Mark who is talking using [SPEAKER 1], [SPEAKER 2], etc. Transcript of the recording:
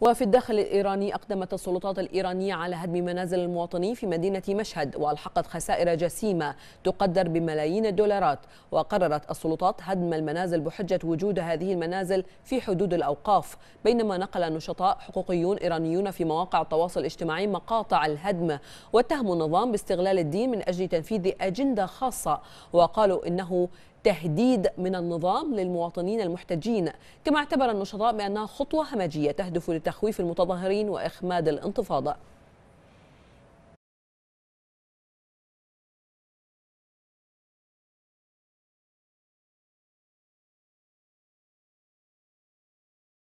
[SPEAKER 1] وفي الداخل الإيراني أقدمت السلطات الإيرانية على هدم منازل المواطنين في مدينة مشهد وألحقت خسائر جسيمة تقدر بملايين الدولارات وقررت السلطات هدم المنازل بحجة وجود هذه المنازل في حدود الأوقاف بينما نقل نشطاء حقوقيون إيرانيون في مواقع التواصل الاجتماعي مقاطع الهدم واتهموا النظام باستغلال الدين من أجل تنفيذ أجندة خاصة وقالوا إنه تهديد من النظام للمواطنين المحتجين كما اعتبر النشطاء بأنها خطوة همجية تهدف لتخويف المتظاهرين وإخماد الانتفاضة